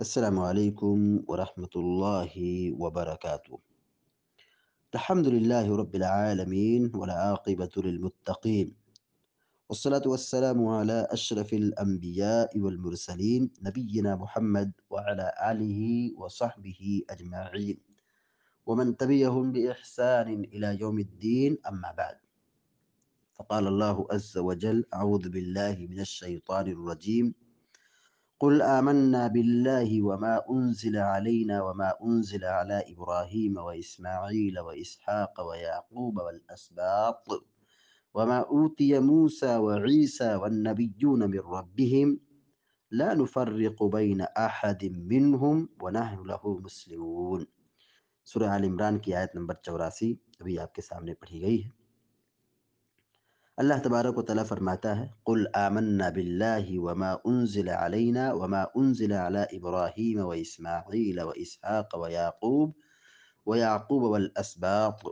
السلام عليكم ورحمة الله وبركاته الحمد لله رب العالمين والعاقبة للمتقين والصلاة والسلام على أشرف الأنبياء والمرسلين نبينا محمد وعلى آله وصحبه أجمعين ومن تبعهم بإحسان إلى يوم الدين أما بعد فقال الله عز وجل أعوذ بالله من الشيطان الرجيم قل آمنا بالله وما أنزل علينا وما أنزل على إبراهيم وإسماعيل وإسحاق ويعقوب والأسباط وما أوتي موسى وعيسى والنبيون من ربهم لا نفرق بين أحد منهم ونحن له مسلمون سورة آل کی آیت نمبر नंबर ابھی آپ کے سامنے پڑھی گئی ہے اللہ تبارک و تعالیٰ فرماتا ہے قل آمنا باللہ وما انزل علینا وما انزل علی ابراہیم و اسماعیل و اسحاق و یعقوب و یعقوب والاسباط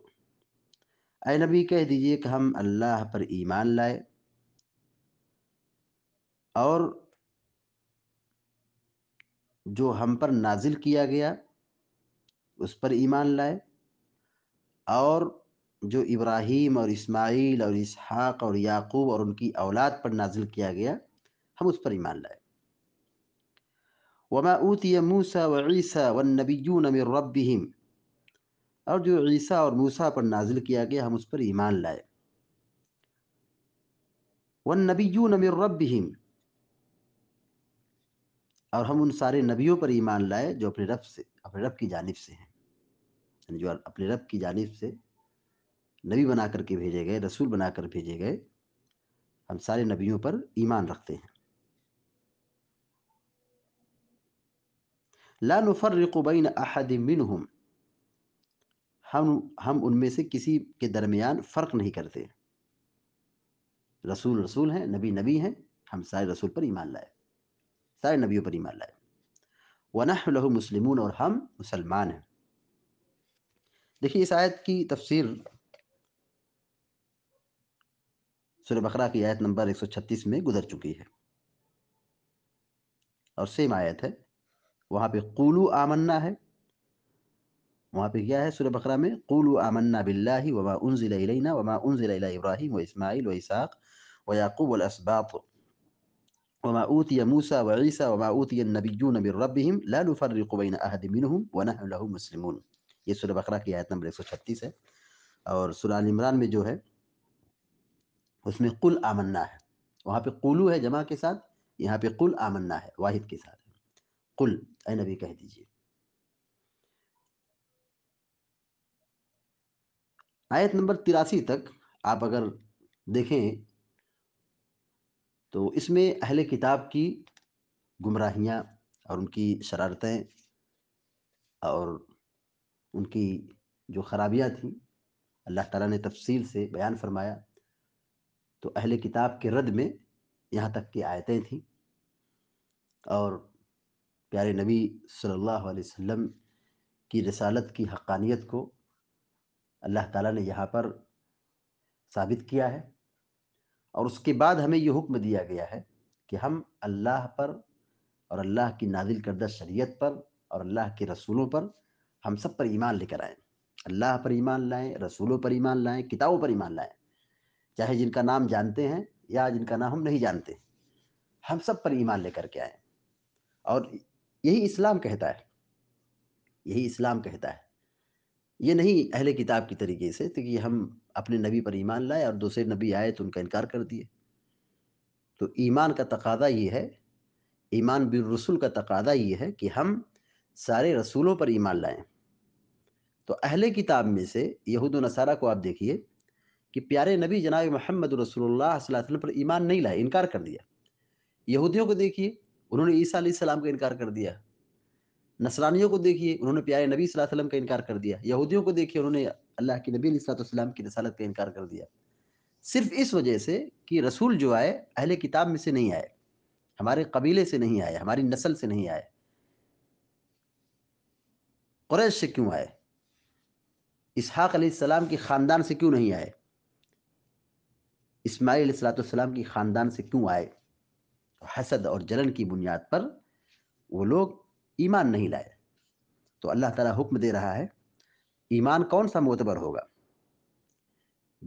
اے نبی کہہ دیجئے کہ ہم اللہ پر ایمان لائے اور جو ہم پر نازل کیا گیا اس پر ایمان لائے اور جو ابراہیم اور اسماعیل اور اسحاق اور یعقوب اور ان کی اولاد پر نازل کیا گیا ہم اس پر ایمان لائے وما اوتی موسا و عیسیٰ و نبی نمبیم اور جو عیسیٰ اور موسیٰ پر نازل کیا گیا ہم اس پر ایمان لائے و نبی نمبیم اور ہم ان سارے نبیوں پر ایمان لائے جو اپنے رب سے اپنے رب کی جانب سے ہیں یعنی جو اپنے رب کی جانب سے نبی بنا کر کے بھیجے گئے رسول بنا کر بھیجے گئے ہم سارے نبیوں پر ایمان رکھتے ہیں لا نفرق بین احد منہم ہم ہم ان میں سے کسی کے درمیان فرق نہیں کرتے رسول رسول ہیں نبی نبی ہیں ہم سارے رسول پر ایمان لائے سارے نبیوں پر ایمان لائے ونح ونحل مسلمون اور ہم مسلمان ہیں دیکھیے اس آیت کی تفسیر سورہ بقرہ کی آیت نمبر 136 میں گزر چکی ہے اور سیم آیت ہے وہاں پہ قولو آمنا ہے وہاں پہ کیا ہے سورہ بقرہ میں قولو آمنا باللہ وما انزل الینا وما انزل الی ابراہیم و اسماعیل و اساق و یعقوب الاسباط وما اوتی موسیٰ و عیسیٰ وما اوتی النبیون من ربهم لا نفرق بین احد منهم و نحن لهم مسلمون یہ سورہ بقرہ کی آیت نمبر 136 ہے اور سورہ عمران میں جو ہے اس میں قل آمنا ہے وہاں پہ قلو ہے جمع کے ساتھ یہاں پہ قل آمنا ہے واحد کے ساتھ قل اے نبی کہہ دیجیے آیت نمبر تراسی تک آپ اگر دیکھیں تو اس میں اہل کتاب کی گمراہیاں اور ان کی شرارتیں اور ان کی جو خرابیاں تھیں اللہ تعالیٰ نے تفصیل سے بیان فرمایا تو اہل کتاب کے رد میں یہاں تک کہ آیتیں تھیں اور پیارے نبی صلی اللہ علیہ وسلم کی رسالت کی حقانیت کو اللہ تعالیٰ نے یہاں پر ثابت کیا ہے اور اس کے بعد ہمیں یہ حکم دیا گیا ہے کہ ہم اللہ پر اور اللہ کی نازل کردہ شریعت پر اور اللہ کے رسولوں پر ہم سب پر ایمان لے کر آئیں اللہ پر ایمان لائیں رسولوں پر ایمان لائیں کتابوں پر ایمان لائیں چاہے جن کا نام جانتے ہیں یا جن کا نام ہم نہیں جانتے ہم سب پر ایمان لے کر کے آئے اور یہی اسلام کہتا ہے یہی اسلام کہتا ہے یہ نہیں اہل کتاب کی طریقے سے کہ ہم اپنے نبی پر ایمان لائے اور دوسرے نبی آئے تو ان کا انکار کر دیے تو ایمان کا تقاضہ یہ ہے ایمان بالرسول کا تقاضہ یہ ہے کہ ہم سارے رسولوں پر ایمان لائیں تو اہل کتاب میں سے یہود و نصارہ کو آپ دیکھیے کہ پیارے نبی جناب محمد رسول اللہ صلی اللہ علیہ وسلم پر ایمان نہیں لائے انکار کر دیا یہودیوں کو دیکھیے انہوں نے عیسیٰ علیہ السلام کا انکار کر دیا نصرانیوں کو دیکھیے انہوں نے پیارے نبی صلی اللہ علیہ وسلم کا انکار کر دیا یہودیوں کو دیکھیے انہوں نے اللہ کے نبی علیہ السلاۃ السلام کی رسالت کا انکار کر دیا صرف اس وجہ سے کہ رسول جو آئے اہل کتاب میں سے نہیں آئے ہمارے قبیلے سے نہیں آئے ہماری نسل سے نہیں آئے قریش سے کیوں آئے اسحاق علیہ السلام کے خاندان سے کیوں نہیں آئے اسماعیل السلاۃ السلام کی خاندان سے کیوں آئے حسد اور جلن کی بنیاد پر وہ لوگ ایمان نہیں لائے تو اللہ تعالیٰ حکم دے رہا ہے ایمان کون سا معتبر ہوگا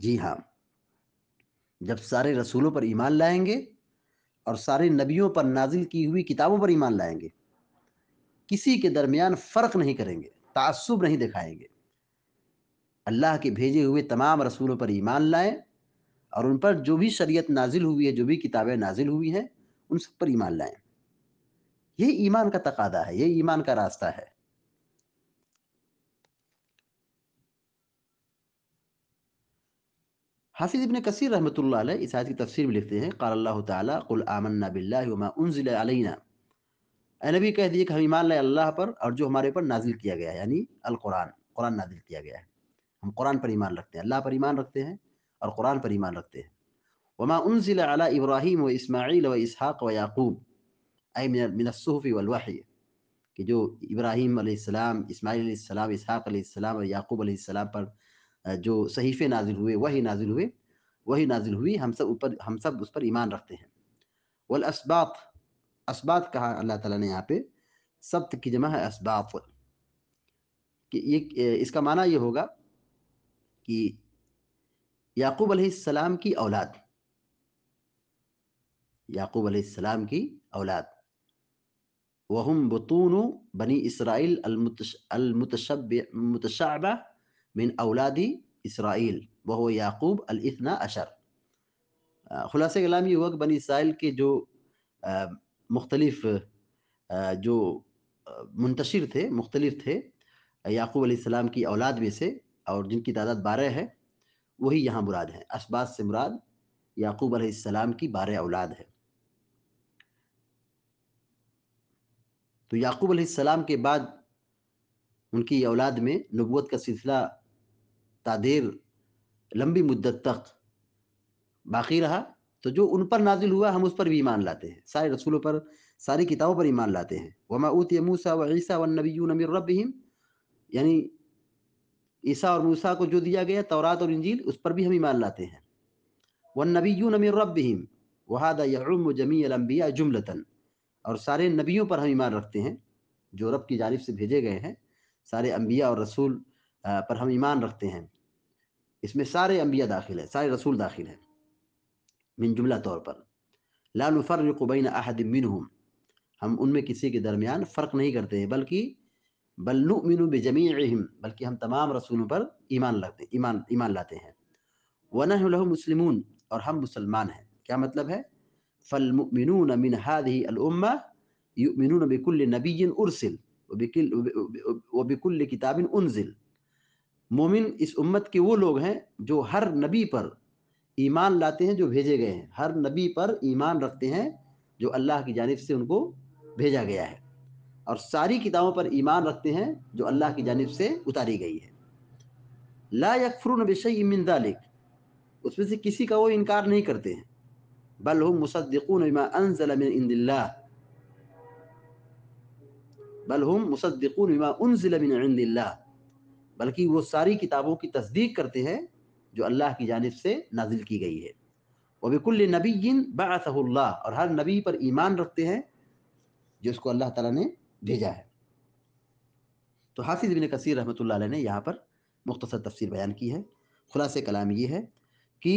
جی ہاں جب سارے رسولوں پر ایمان لائیں گے اور سارے نبیوں پر نازل کی ہوئی کتابوں پر ایمان لائیں گے کسی کے درمیان فرق نہیں کریں گے تعصب نہیں دکھائیں گے اللہ کے بھیجے ہوئے تمام رسولوں پر ایمان لائیں اور ان پر جو بھی شریعت نازل ہوئی ہے جو بھی کتابیں نازل ہوئی ہیں ان سب پر ایمان لائیں یہ ایمان کا تقاضا ہے یہ ایمان کا راستہ ہے حافظ ابن کثیر رحمۃ اللہ علیہ اس آیت کی تفسیر میں لکھتے ہیں قال اللہ تعالیٰ قل آمنا باللہ وما انزل علینا اے نبی کہہ دیے کہ ہم ایمان لائے اللہ پر اور جو ہمارے اوپر نازل کیا گیا ہے یعنی القرآن قرآن نازل کیا گیا ہے ہم قرآن پر ایمان رکھتے ہیں اللہ پر ایمان رکھتے ہیں اور قرآن پر ایمان رکھتے ہیں وما انزل علی ابراہیم و اسماعیل و اسحاق و یعقوب اے من الصحف والوحی کہ جو ابراہیم علیہ السلام اسماعیل علیہ السلام اسحاق علیہ السلام اور یعقوب علیہ السلام پر جو صحیفے نازل ہوئے وہی نازل ہوئے وہی نازل ہوئی ہم سب اوپر ہم سب اس پر ایمان رکھتے ہیں والاسباط اسباط کہا اللہ تعالیٰ نے یہاں پہ سبت کی جمع ہے اسباط کہ یہ اس کا معنی یہ ہوگا کہ یعقوب علیہ السلام کی اولاد یعقوب علیہ السلام کی اولاد بطون بنی اسرائیل المت من متشعبہ اولادی اسرائیل بہ یعقوب الاثنا اشر خلاصہ کلام کہ بنی اسرائیل کے جو مختلف جو منتشر تھے مختلف تھے یعقوب علیہ السلام کی اولاد میں سے اور جن کی تعداد بارہ ہے وہی یہاں مراد ہے اسباس سے مراد یعقوب علیہ السلام کی بار اولاد ہے تو یعقوب علیہ السلام کے بعد ان کی اولاد میں نبوت کا سلسلہ تادیر لمبی مدت تک باقی رہا تو جو ان پر نازل ہوا ہم اس پر بھی ایمان لاتے ہیں سارے رسولوں پر ساری کتابوں پر ایمان لاتے ہیں وما و عیسیٰ نبی الربیم یعنی عیسیٰ اور موسیٰ کو جو دیا گیا تورات اور انجیل اس پر بھی ہم ایمان لاتے ہیں ون نبی یوں نمر ربیم وحادۂ جمی المبیا اور سارے نبیوں پر ہم ایمان رکھتے ہیں جو رب کی جانب سے بھیجے گئے ہیں سارے انبیاء اور رسول پر ہم ایمان رکھتے ہیں اس میں سارے انبیاء داخل ہیں سارے رسول داخل ہیں من جملہ طور پر لال وفر بین احد منحم ہم ان میں کسی کے درمیان فرق نہیں کرتے ہیں بلکہ بلو مینو بے جمی اہم بلکہ ہم تمام رسولوں پر ایمان لاتے ایمان ایمان لاتے ہیں مسلم اور ہم مسلمان ہیں کیا مطلب ہے فل يؤمنون ہاد ہی ارسل وبكل وبكل کتاب انزل مومن اس امت کے وہ لوگ ہیں جو ہر نبی پر ایمان لاتے ہیں جو بھیجے گئے ہیں ہر نبی پر ایمان رکھتے ہیں جو اللہ کی جانب سے ان کو بھیجا گیا ہے اور ساری کتابوں پر ایمان رکھتے ہیں جو اللہ کی جانب سے اتاری گئی ہے لا یکفر من شعیّ اس میں سے کسی کا وہ انکار نہیں کرتے ہیں بل ہم مصدقون بما انزل من عند اللہ بلکہ وہ ساری کتابوں کی تصدیق کرتے ہیں جو اللہ کی جانب سے نازل کی گئی ہے وبک بعثه بلّہ اور ہر نبی پر ایمان رکھتے ہیں جو اس کو اللہ تعالیٰ نے بھیجا ہے تو حافظ ابن کثیر رحمۃ اللہ علیہ نے یہاں پر مختصر تفسیر بیان کی ہے خلاص کلام یہ ہے کہ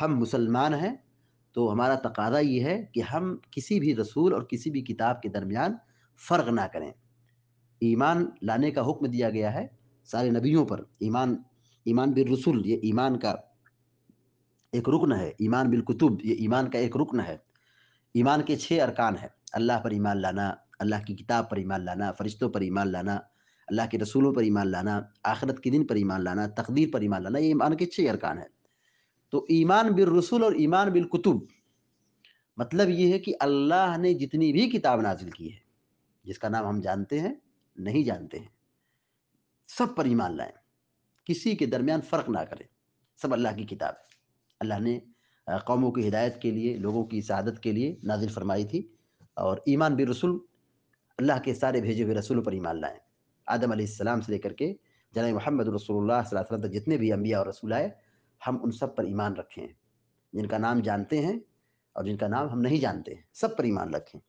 ہم مسلمان ہیں تو ہمارا تقاضہ یہ ہے کہ ہم کسی بھی رسول اور کسی بھی کتاب کے درمیان فرق نہ کریں ایمان لانے کا حکم دیا گیا ہے سارے نبیوں پر ایمان ایمان بالرسول یہ ایمان کا ایک رکن ہے ایمان بالکتب یہ ایمان کا ایک رکن ہے ایمان کے چھ ارکان ہیں اللہ پر ایمان لانا اللہ کی کتاب پر ایمان لانا فرشتوں پر ایمان لانا اللہ کے رسولوں پر ایمان لانا آخرت کے دن پر ایمان لانا تقدیر پر ایمان لانا یہ ایمان کے چھ ارکان ہیں تو ایمان بالرسول اور ایمان بالکتب مطلب یہ ہے کہ اللہ نے جتنی بھی کتاب نازل کی ہے جس کا نام ہم جانتے ہیں نہیں جانتے ہیں سب پر ایمان لائیں کسی کے درمیان فرق نہ کریں سب اللہ کی کتاب ہے اللہ نے قوموں کی ہدایت کے لیے لوگوں کی سعادت کے لیے نازل فرمائی تھی اور ایمان بالرسول رسول اللہ کے سارے بھیجے ہوئے رسولوں پر ایمان لائیں آدم علیہ السلام سے لے کر کے جناب محمد رسول اللہ صلی اللہ علیہ وسلم تک جتنے بھی انبیاء اور رسول آئے ہم ان سب پر ایمان رکھیں جن کا نام جانتے ہیں اور جن کا نام ہم نہیں جانتے ہیں سب پر ایمان رکھیں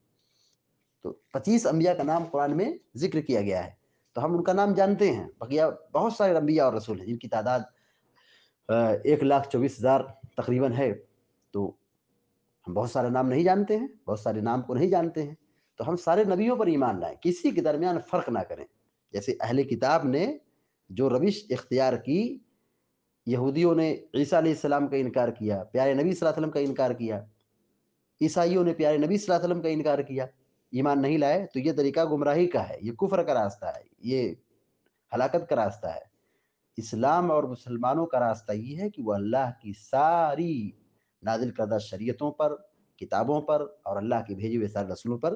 تو پچیس انبیاء کا نام قرآن میں ذکر کیا گیا ہے تو ہم ان کا نام جانتے ہیں بقیہ بہت سارے انبیاء اور رسول ہیں جن کی تعداد ایک لاکھ چوبیس ہزار تقریباً ہے تو ہم بہت سارے نام نہیں جانتے ہیں بہت سارے نام کو نہیں جانتے ہیں تو ہم سارے نبیوں پر ایمان لائیں کسی کے درمیان فرق نہ کریں جیسے اہل کتاب نے جو روش اختیار کی یہودیوں نے عیسیٰ علیہ السلام کا انکار کیا پیارے نبی صلی اللہ علیہ وسلم کا انکار کیا عیسائیوں نے پیارے نبی صلی اللہ علیہ وسلم کا انکار کیا ایمان نہیں لائے تو یہ طریقہ گمراہی کا ہے یہ کفر کا راستہ ہے یہ ہلاکت کا راستہ ہے اسلام اور مسلمانوں کا راستہ یہ ہے کہ وہ اللہ کی ساری نازل کردہ شریعتوں پر کتابوں پر اور اللہ کی بھیجے ہوئے سارے رسولوں پر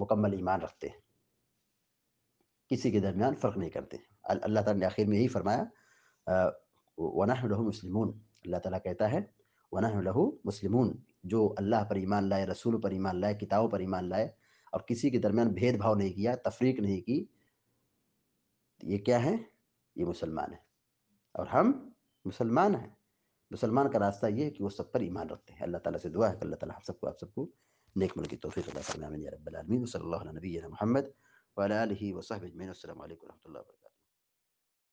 مکمل ایمان رکھتے ہیں کسی کے درمیان فرق نہیں کرتے اللہ تعالیٰ نے آخر میں یہی فرمایا لہو مسلمون اللہ تعالیٰ کہتا ہے ونہ لہو مسلمون جو اللہ پر ایمان لائے رسول پر ایمان لائے کتابوں پر ایمان لائے اور کسی کے درمیان بھید بھاؤ نہیں کیا تفریق نہیں کی یہ کیا ہے یہ مسلمان ہے اور ہم مسلمان ہیں مسلمان کا راستہ یہ ہے کہ وہ سب پر ایمان رکھتے ہیں اللہ تعالیٰ سے دعا ہے کہ اللہ تعالیٰ ہم سب کو آپ سب کو انك ملك التوفيق الله يا رب العالمين وصلى الله على نبينا محمد وعلى اله وصحبه اجمعين والسلام عليكم ورحمه الله وبركاته